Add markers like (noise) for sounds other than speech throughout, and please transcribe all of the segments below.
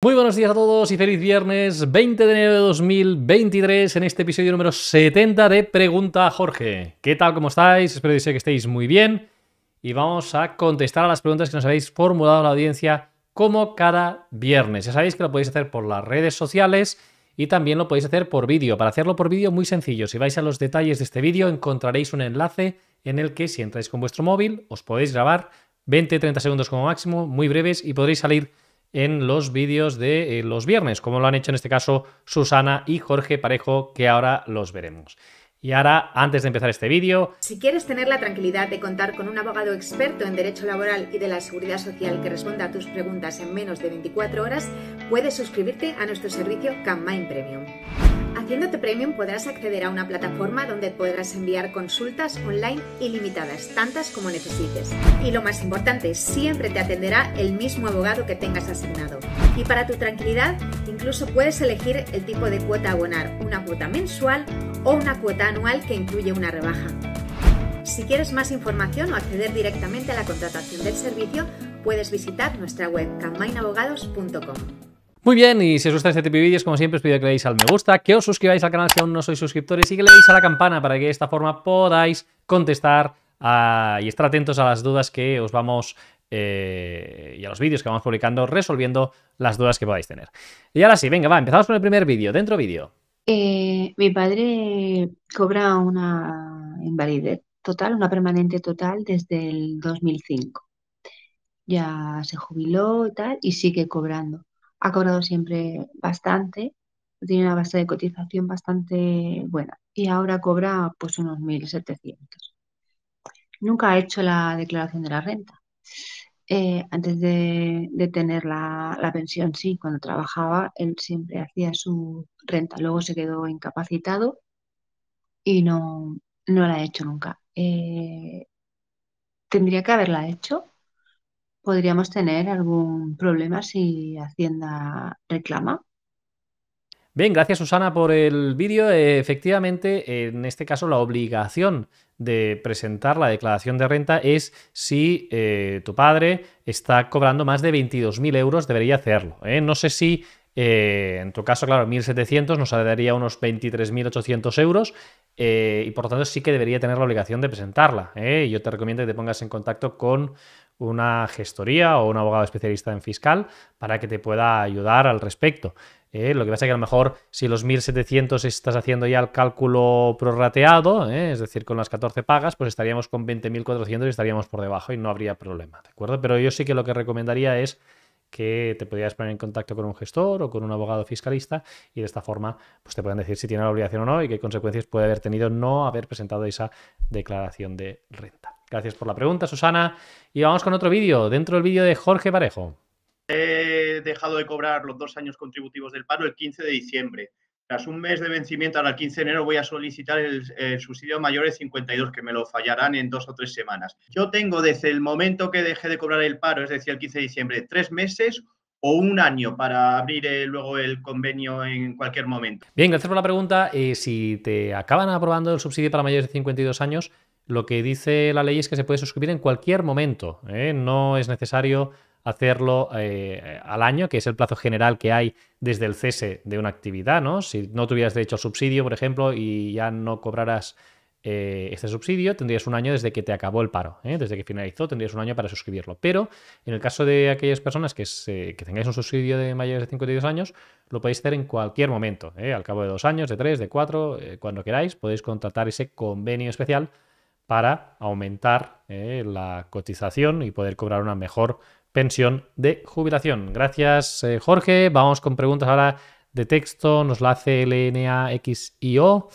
Muy buenos días a todos y feliz viernes 20 de enero de 2023 en este episodio número 70 de Pregunta a Jorge. ¿Qué tal? ¿Cómo estáis? Espero que estéis muy bien y vamos a contestar a las preguntas que nos habéis formulado la audiencia como cada viernes. Ya sabéis que lo podéis hacer por las redes sociales y también lo podéis hacer por vídeo. Para hacerlo por vídeo muy sencillo. Si vais a los detalles de este vídeo encontraréis un enlace en el que si entráis con vuestro móvil os podéis grabar 20-30 segundos como máximo, muy breves y podréis salir en los vídeos de eh, los viernes, como lo han hecho en este caso Susana y Jorge Parejo, que ahora los veremos. Y ahora, antes de empezar este vídeo... Si quieres tener la tranquilidad de contar con un abogado experto en derecho laboral y de la seguridad social que responda a tus preguntas en menos de 24 horas, puedes suscribirte a nuestro servicio CAMMINE Premium. Haciéndote premium podrás acceder a una plataforma donde podrás enviar consultas online ilimitadas, tantas como necesites. Y lo más importante, siempre te atenderá el mismo abogado que tengas asignado. Y para tu tranquilidad, incluso puedes elegir el tipo de cuota a abonar, una cuota mensual o una cuota anual que incluye una rebaja. Si quieres más información o acceder directamente a la contratación del servicio, puedes visitar nuestra web campaignabogados.com. Muy bien, y si os gusta este tipo de vídeos, como siempre, os pido que le deis al me gusta, que os suscribáis al canal si aún no sois suscriptores y que le a la campana para que de esta forma podáis contestar ah, y estar atentos a las dudas que os vamos eh, y a los vídeos que vamos publicando resolviendo las dudas que podáis tener. Y ahora sí, venga, va, empezamos con el primer vídeo, dentro vídeo. Eh, mi padre cobra una invalidez total, una permanente total desde el 2005. Ya se jubiló y tal, y sigue cobrando ha cobrado siempre bastante, tiene una base de cotización bastante buena y ahora cobra pues unos 1.700. Nunca ha hecho la declaración de la renta. Eh, antes de, tener la, pensión, sí, cuando trabajaba, él siempre hacía su renta. Luego se quedó incapacitado y no, la ha hecho nunca. Eh, tendría que haberla hecho podríamos tener algún problema si Hacienda reclama. Bien, gracias Susana por el vídeo. Efectivamente, en este caso la obligación de presentar la declaración de renta es si eh, tu padre está cobrando más de 22.000 euros, debería hacerlo. ¿eh? No sé si eh, en tu caso, claro, 1.700 nos daría unos 23.800 euros eh, y por lo tanto sí que debería tener la obligación de presentarla. Eh. Yo te recomiendo que te pongas en contacto con una gestoría o un abogado especialista en fiscal para que te pueda ayudar al respecto. lo que pasa es que a lo mejor si los 1.700 estás haciendo ya el cálculo prorrateado, es decir, con las 14 pagas, pues estaríamos con 20.400 y estaríamos por debajo y no habría problema, ¿de acuerdo? Pero yo sí que lo que recomendaría es que te podrías poner en contacto con un gestor o con un abogado fiscalista y de esta forma pues te pueden decir si tiene la obligación o no y qué consecuencias puede haber tenido no haber presentado esa declaración de renta. Gracias por la pregunta, Susana. Y vamos con otro vídeo, dentro del vídeo de Jorge Parejo. He dejado de cobrar los dos años contributivos del paro el 15 de diciembre. Tras un mes de vencimiento, ahora el 15 de enero, voy a solicitar el, subsidio mayor de 52, que me lo fallarán en dos o tres semanas. Yo tengo desde el momento que dejé de cobrar el paro, es decir, el 15 de diciembre, tres meses o un año para abrir eh, luego el convenio en cualquier momento. Bien, gracias por la pregunta. Eh, si te acaban aprobando el subsidio para mayores de 52 años, lo que dice la ley es que se puede suscribir en cualquier momento. ¿eh? No es necesario hacerlo eh, al año, que es el plazo general que hay desde el cese de una actividad, ¿no? Si no tuvieras derecho al subsidio, por ejemplo, y ya no cobraras eh, este subsidio, tendrías un año desde que te acabó el paro, ¿eh? desde que finalizó, tendrías un año para suscribirlo. Pero en el caso de aquellas personas que, que tengáis un subsidio de mayores de 52 años, lo podéis hacer en cualquier momento, al cabo de dos años, de tres, de cuatro, cuando queráis, podéis contratar ese convenio especial para aumentar la cotización y poder cobrar una mejor pensión de jubilación. Gracias, eh, Jorge. Vamos con preguntas ahora de texto. Nos la hace LNAXIO.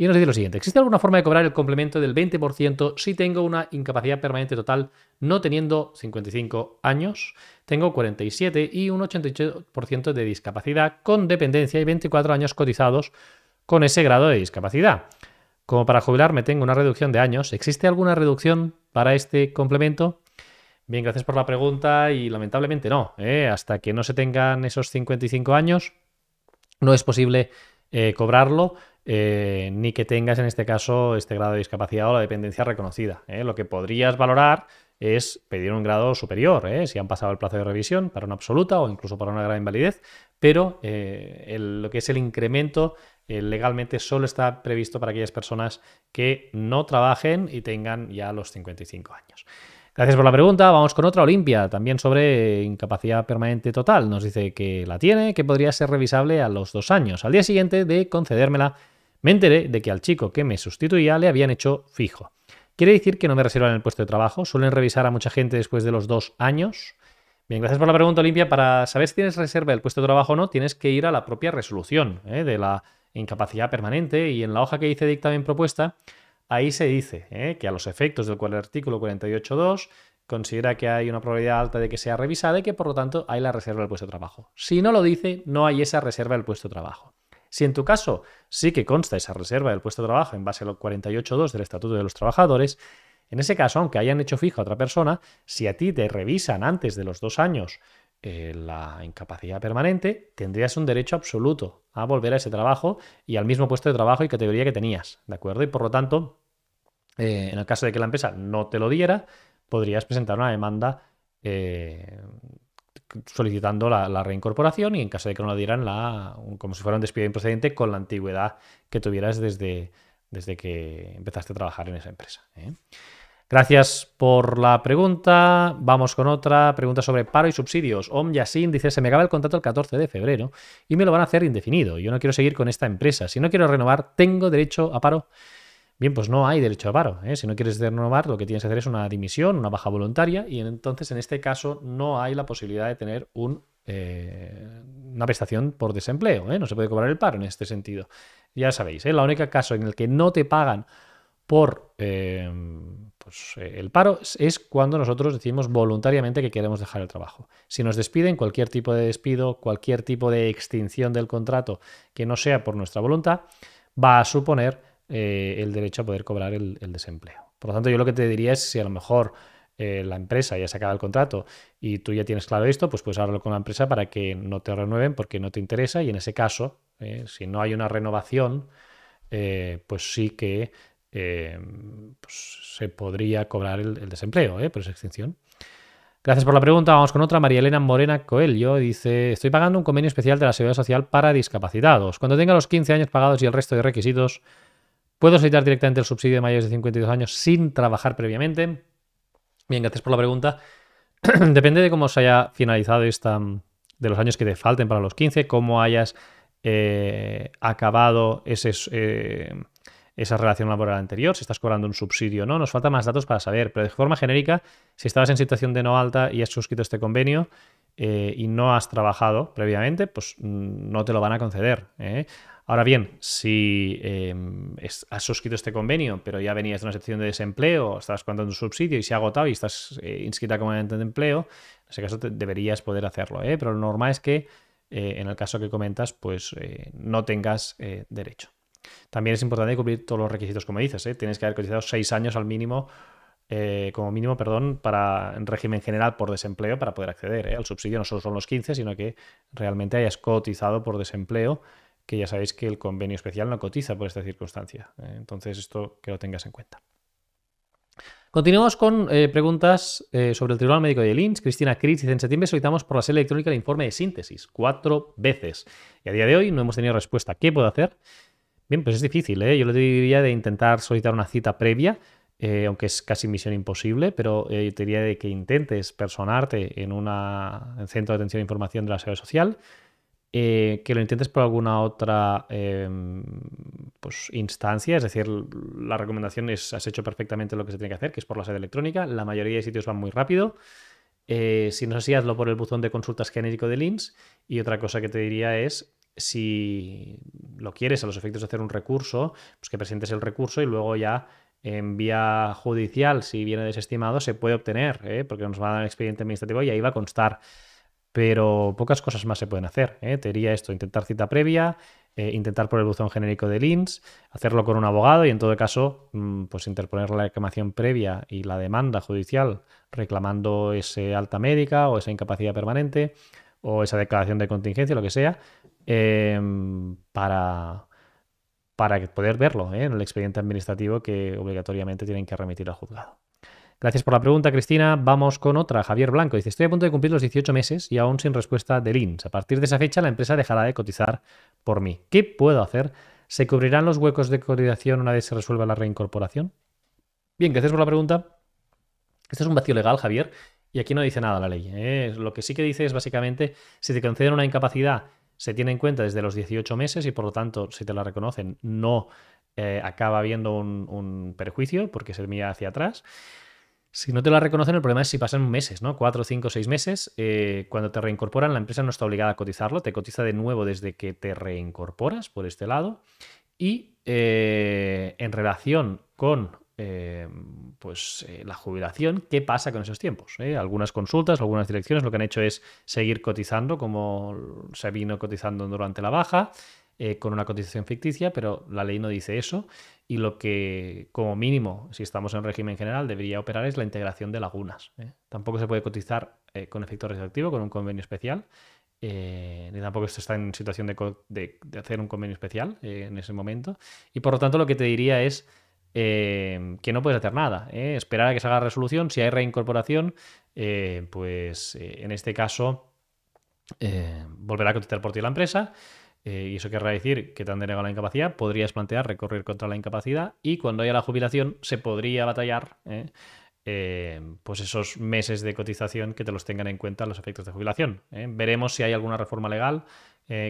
Y nos dice lo siguiente, ¿existe alguna forma de cobrar el complemento del 20% si tengo una incapacidad permanente total no teniendo 55 años? Tengo 47 y un 88% de discapacidad con dependencia y 24 años cotizados con ese grado de discapacidad. Como para jubilar me tengo una reducción de años, ¿existe alguna reducción para este complemento? Bien, gracias por la pregunta y lamentablemente no. ¿eh? Hasta que no se tengan esos 55 años, no es posible eh, cobrarlo, eh, ni que tengas en este caso este grado de discapacidad o la dependencia reconocida. Lo que podrías valorar es pedir un grado superior, si han pasado el plazo de revisión para una absoluta o incluso para una gran invalidez, pero lo que es el incremento legalmente solo está previsto para aquellas personas que no trabajen y tengan ya los 55 años. Gracias por la pregunta. Vamos con otra Olimpia, también sobre incapacidad permanente total. Nos dice que la tiene, que podría ser revisable a los dos años. Al día siguiente de concedérmela, me enteré de que al chico que me sustituía le habían hecho fijo. ¿Quiere decir que no me reservan el puesto de trabajo? ¿Suelen revisar a mucha gente después de los dos años? Bien, gracias por la pregunta, Olimpia. Para saber si tienes reserva del puesto de trabajo o no, tienes que ir a la propia resolución ¿eh? de la incapacidad permanente y en la hoja que dice dictamen propuesta Ahí se dice ¿eh? que a los efectos del cual el artículo 48.2 considera que hay una probabilidad alta de que sea revisada y que por lo tanto hay la reserva del puesto de trabajo. Si no lo dice, no hay esa reserva del puesto de trabajo. Si en tu caso sí que consta esa reserva del puesto de trabajo en base al 48.2 del Estatuto de los Trabajadores, en ese caso, aunque hayan hecho fija a otra persona, si a ti te revisan antes de los dos años eh, la incapacidad permanente, tendrías un derecho absoluto a volver a ese trabajo y al mismo puesto de trabajo y categoría que tenías, ¿de acuerdo? Y por lo tanto, eh, en el caso de que la empresa no te lo diera, podrías presentar una demanda eh, solicitando la, reincorporación y en caso de que no la dieran, la, como si fuera un despido improcedente con la antigüedad que tuvieras desde, desde que empezaste a trabajar en esa empresa. Gracias por la pregunta. Vamos con otra pregunta sobre paro y subsidios. Om Yasin dice, se me acaba el contrato el 14 de febrero y me lo van a hacer indefinido. Yo no quiero seguir con esta empresa. Si no quiero renovar, ¿tengo derecho a paro? Bien, pues no hay derecho a paro. ¿eh? Si no quieres renovar, lo que tienes que hacer es una dimisión, una baja voluntaria y entonces en este caso no hay la posibilidad de tener eh, una prestación por desempleo. ¿eh? No se puede cobrar el paro en este sentido. Ya sabéis, la única caso en el que no te pagan por eh, pues, eh, el paro es cuando nosotros decimos voluntariamente que queremos dejar el trabajo. Si nos despiden, cualquier tipo de despido, cualquier tipo de extinción del contrato que no sea por nuestra voluntad, va a suponer eh, el derecho a poder cobrar el, desempleo. Por lo tanto, yo lo que te diría es si a lo mejor la empresa ya se acaba el contrato y tú ya tienes claro esto, pues puedes hablarlo con la empresa para que no te renueven porque no te interesa y en ese caso, si no hay una renovación, pues sí que Em, pues, se podría cobrar el, desempleo ¿eh? por esa extinción. Gracias por la pregunta. Vamos con otra. María Elena Morena Coelho dice: Estoy pagando un convenio especial de la Seguridad Social para discapacitados. Cuando tenga los 15 años pagados y el resto de requisitos, ¿puedo solicitar directamente el subsidio de mayores de 52 años sin trabajar previamente? Bien, gracias por la pregunta. (clears throat) Depende de cómo se haya finalizado esta. de los años que te falten para los 15, cómo hayas eh, acabado ese. Eh, esa relación laboral anterior, si estás cobrando un subsidio o no, nos falta más datos para saber, pero de forma genérica, si estabas en situación de no alta y has suscrito este convenio eh, y no has trabajado previamente, pues mm, no te lo van a conceder. ¿eh? Ahora bien, si em, has suscrito este convenio, pero ya venías de una situación de desempleo, estabas cobrando un subsidio y se ha agotado y estás eh, inscrita como agente de empleo, en ese caso deberías poder hacerlo, pero lo normal es que en el caso que comentas, pues no tengas derecho. También es importante cubrir todos los requisitos, como dices, ¿eh? tienes que haber cotizado seis años al mínimo, eh, como mínimo, perdón, para en régimen general por desempleo para poder acceder ¿eh? al subsidio. No solo son los 15, sino que realmente hayas cotizado por desempleo, que ya sabéis que el convenio especial no cotiza por esta circunstancia. Entonces, esto que lo tengas en cuenta. Continuamos con preguntas sobre el Tribunal Médico de INSS. Cristina Cris dice, en septiembre solicitamos por la sede electrónica el informe de síntesis cuatro veces. Y a día de hoy no hemos tenido respuesta. ¿Qué puedo hacer? Bien, pues es difícil, ¿eh? Yo le diría de intentar solicitar una cita previa, eh, aunque es casi misión imposible, pero eh, yo te diría de que intentes personarte en un centro de atención e información de la seguridad social, que lo intentes por alguna otra em, pues, instancia, es decir, la recomendación es, has hecho perfectamente lo que se tiene que hacer, que es por la sede electrónica, la mayoría de sitios van muy rápido. si no es así, hazlo por el buzón de consultas genérico de LINS. Y otra cosa que te diría es si lo quieres a los efectos de hacer un recurso, pues que presentes el recurso y luego ya en vía judicial, si viene desestimado, se puede obtener, ¿eh? porque nos va a dar el expediente administrativo y ahí va a constar. Pero pocas cosas más se pueden hacer. ¿eh? Te diría esto, intentar cita previa, eh, intentar por el buzón genérico de LINS, hacerlo con un abogado y en todo caso, mm, pues interponer la reclamación previa y la demanda judicial reclamando ese alta médica o esa incapacidad permanente o esa declaración de contingencia, lo que sea, Em, para, para poder verlo ¿eh? en el expediente administrativo que obligatoriamente tienen que remitir al juzgado. Gracias por la pregunta, Cristina. Vamos con otra. Javier Blanco dice, estoy a punto de cumplir los 18 meses y aún sin respuesta del INS. A partir de esa fecha la empresa dejará de cotizar por mí. ¿Qué puedo hacer? ¿Se cubrirán los huecos de cotización una vez se resuelva la reincorporación? Bien, gracias por la pregunta. Este es un vacío legal, Javier, y aquí no dice nada la ley. ¿eh? Lo que sí que dice es básicamente, si te conceden una incapacidad se tiene en cuenta desde los 18 meses y por lo tanto, si te la reconocen, no eh, acaba habiendo un, perjuicio porque se mira hacia atrás. Si no te la reconocen, el problema es si pasan meses, ¿no? Cuatro, cinco, seis meses. Eh, cuando te reincorporan, la empresa no está obligada a cotizarlo, te cotiza de nuevo desde que te reincorporas por este lado. Y eh, en relación con eh, pues eh, la jubilación, ¿qué pasa con esos tiempos? Eh? Algunas consultas, algunas direcciones lo que han hecho es seguir cotizando como se vino cotizando durante la baja, con una cotización ficticia, pero la ley no dice eso y lo que como mínimo, si estamos en un régimen general, debería operar es la integración de lagunas. Tampoco se puede cotizar con efecto retroactivo, con un convenio especial. ni tampoco se está en situación de, hacer un convenio especial en ese momento. Y por lo tanto, lo que te diría es Em, que no puedes hacer nada. ¿eh? esperar a que se haga resolución. Si hay reincorporación, eh, pues eh, en este caso volverá a cotizar por ti la empresa. y eso querrá decir que te han denegado la incapacidad. Podrías plantear recurrir contra la incapacidad y cuando haya la jubilación se podría batallar. pues esos meses de cotización que te los tengan en cuenta los efectos de jubilación. Veremos si hay alguna reforma legal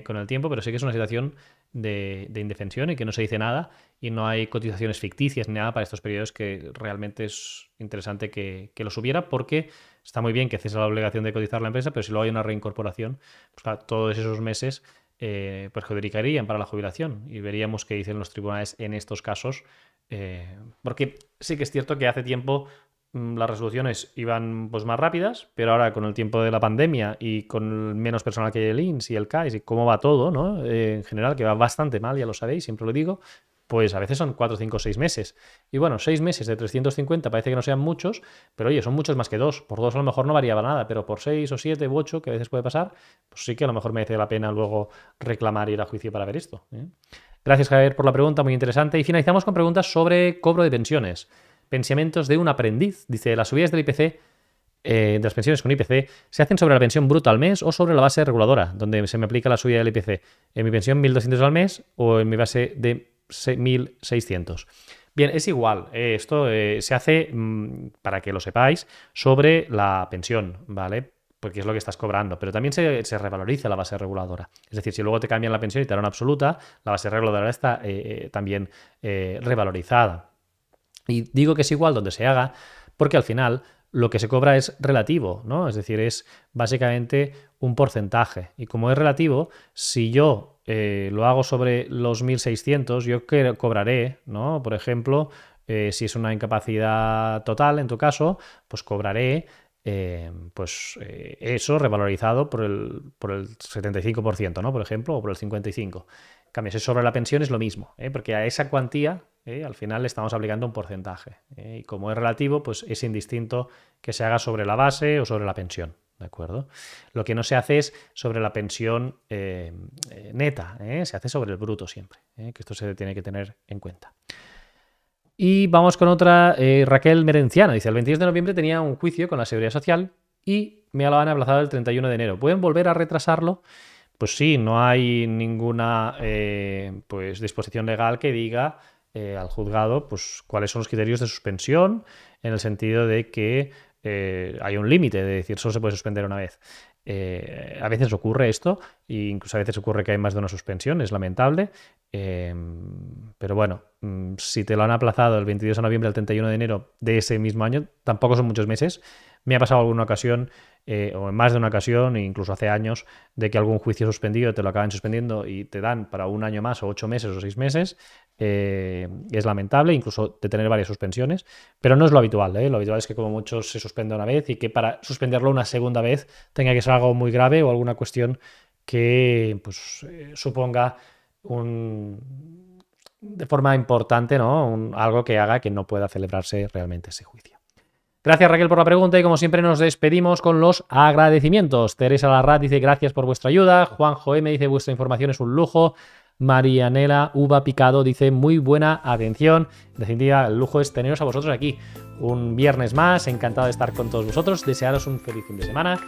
con el tiempo, pero sí que es una situación de, indefensión y que no se dice nada y no hay cotizaciones ficticias ni nada para estos periodos que realmente es interesante que, los hubiera porque está muy bien que cesa la obligación de cotizar la empresa, pero si luego hay una reincorporación, pues todos esos meses eh, perjudicarían para la jubilación y veríamos qué dicen los tribunales en estos casos. Eh, porque sí que es cierto que hace tiempo Mm, las resoluciones iban pues, más rápidas, pero ahora con el tiempo de la pandemia y con menos personal que el INS y el CAIS y cómo va todo, ¿no? Eh, en general, que va bastante mal, ya lo sabéis, siempre lo digo, pues a veces son 4, 5, 6 meses. Y bueno, 6 meses de 350 parece que no sean muchos, pero oye, son muchos más que 2. Por 2 a lo mejor no variaba nada, pero por 6 o 7 u 8, que a veces puede pasar, pues sí que a lo mejor merece la pena luego reclamar y ir a juicio para ver esto. ¿eh? Gracias, Javier, por la pregunta, muy interesante. Y finalizamos con preguntas sobre cobro de pensiones pensamientos de un aprendiz. Dice, las subidas del IPC, eh, de las pensiones con IPC, se hacen sobre la pensión bruta al mes o sobre la base reguladora, donde se me aplica la subida del IPC. En mi pensión 1.200 al mes o en mi base de 1.600. Bien, es igual. Eh, esto eh, se hace, mm, para que lo sepáis, sobre la pensión, ¿vale? Porque es lo que estás cobrando, pero también se, revaloriza la base reguladora. Es decir, si luego te cambian la pensión y te dan una absoluta, la base reguladora está también revalorizada. Y digo que es igual donde se haga, porque al final lo que se cobra es relativo, ¿no? Es decir, es básicamente un porcentaje. Y como es relativo, si yo eh, lo hago sobre los 1.600, yo cobraré, ¿no? Por ejemplo, eh, si es una incapacidad total en tu caso, pues cobraré eh, pues eh, eso revalorizado por el, 75%, ¿no? Por ejemplo, o por el 55%. Cambias eso sobre la pensión es lo mismo, ¿eh? porque a esa cuantía al final le estamos aplicando un porcentaje. Y como es relativo, pues es indistinto que se haga sobre la base o sobre la pensión. ¿De acuerdo? Lo que no se hace es sobre la pensión neta, se hace sobre el bruto siempre, que esto se tiene que tener en cuenta. Y vamos con otra, eh, Raquel Merenciana. Dice, el 22 de noviembre tenía un juicio con la Seguridad Social y me lo han aplazado el 31 de enero. ¿Pueden volver a retrasarlo? Pues sí, no hay ninguna eh, pues, disposición legal que diga eh, al juzgado pues, cuáles son los criterios de suspensión, en el sentido de que hay un límite, de decir, solo se puede suspender una vez. Eh, a veces ocurre esto, e incluso a veces ocurre que hay más de una suspensión, es lamentable. Em, pero bueno, mm, si te lo han aplazado el 22 de noviembre al 31 de enero de ese mismo año, tampoco son muchos meses. Me ha pasado alguna ocasión eh, o en más de una ocasión, e incluso hace años, de que algún juicio suspendido te lo acaban suspendiendo y te dan para un año más o ocho meses o seis meses, eh, es lamentable, incluso de tener varias suspensiones, pero no es lo habitual. ¿eh? Lo habitual es que como muchos se suspenda una vez y que para suspenderlo una segunda vez tenga que ser algo muy grave o alguna cuestión que pues, suponga un, de forma importante ¿no? algo que haga que no pueda celebrarse realmente ese juicio. Gracias Raquel por la pregunta y como siempre nos despedimos con los agradecimientos. Teresa Larrat dice gracias por vuestra ayuda. Juanjo M dice vuestra información es un lujo. Marianela Uva Picado dice muy buena atención. En definitiva, el lujo es teneros a vosotros aquí. Un viernes más, encantado de estar con todos vosotros. Desearos un feliz fin de semana